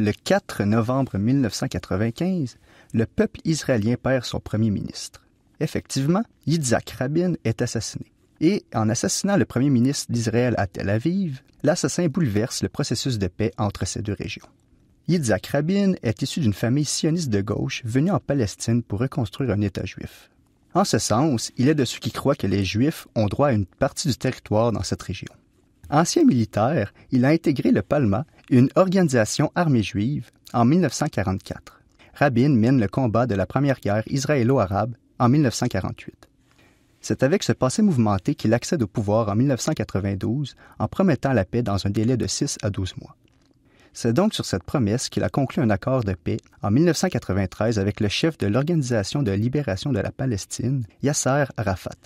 le 4 novembre 1995, le peuple israélien perd son premier ministre. Effectivement, Yitzhak Rabin est assassiné. Et en assassinant le premier ministre d'Israël à Tel Aviv, l'assassin bouleverse le processus de paix entre ces deux régions. Yitzhak Rabin est issu d'une famille sioniste de gauche venue en Palestine pour reconstruire un État juif. En ce sens, il est de ceux qui croient que les Juifs ont droit à une partie du territoire dans cette région. Ancien militaire, il a intégré le Palma, une organisation armée juive, en 1944. Rabin mène le combat de la première guerre israélo-arabe en 1948. C'est avec ce passé mouvementé qu'il accède au pouvoir en 1992 en promettant la paix dans un délai de 6 à 12 mois. C'est donc sur cette promesse qu'il a conclu un accord de paix en 1993 avec le chef de l'Organisation de libération de la Palestine, Yasser Arafat.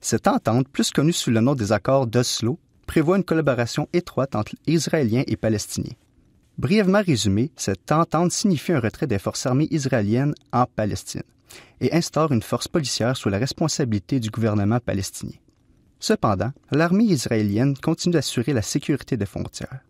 Cette entente, plus connue sous le nom des accords d'Oslo, prévoit une collaboration étroite entre Israéliens et Palestiniens. Brièvement résumé, cette entente signifie un retrait des forces armées israéliennes en Palestine et instaure une force policière sous la responsabilité du gouvernement palestinien. Cependant, l'armée israélienne continue d'assurer la sécurité des frontières.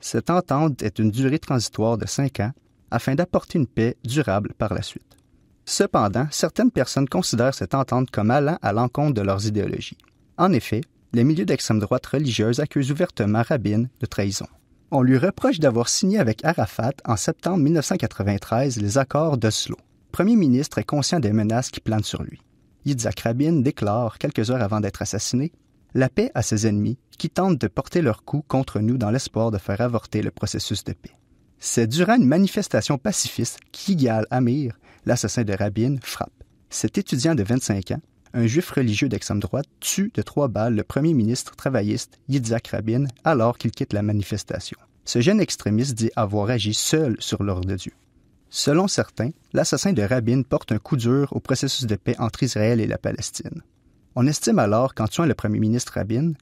Cette entente est une durée transitoire de cinq ans afin d'apporter une paix durable par la suite. Cependant, certaines personnes considèrent cette entente comme allant à l'encontre de leurs idéologies. En effet, les milieux d'extrême droite religieuse accusent ouvertement Rabin de trahison. On lui reproche d'avoir signé avec Arafat en septembre 1993 les accords d'Oslo. Premier ministre est conscient des menaces qui planent sur lui. Yitzhak Rabin déclare, quelques heures avant d'être assassiné, la paix à ses ennemis qui tentent de porter leur coup contre nous dans l'espoir de faire avorter le processus de paix. C'est durant une manifestation pacifiste qu'Igal Amir, l'assassin de Rabin, frappe. Cet étudiant de 25 ans, un juif religieux d'extrême droite tue de trois balles le premier ministre travailliste Yitzhak Rabin alors qu'il quitte la manifestation. Ce jeune extrémiste dit avoir agi seul sur l'ordre de Dieu. Selon certains, l'assassin de Rabin porte un coup dur au processus de paix entre Israël et la Palestine. On estime alors qu'en tuant le premier ministre Rabin,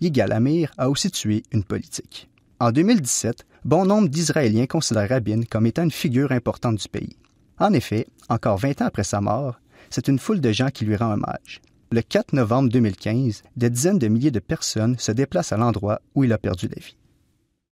Yigal Amir a aussi tué une politique. En 2017, bon nombre d'Israéliens considèrent Rabin comme étant une figure importante du pays. En effet, encore 20 ans après sa mort, c'est une foule de gens qui lui rend hommage. Le 4 novembre 2015, des dizaines de milliers de personnes se déplacent à l'endroit où il a perdu la vie.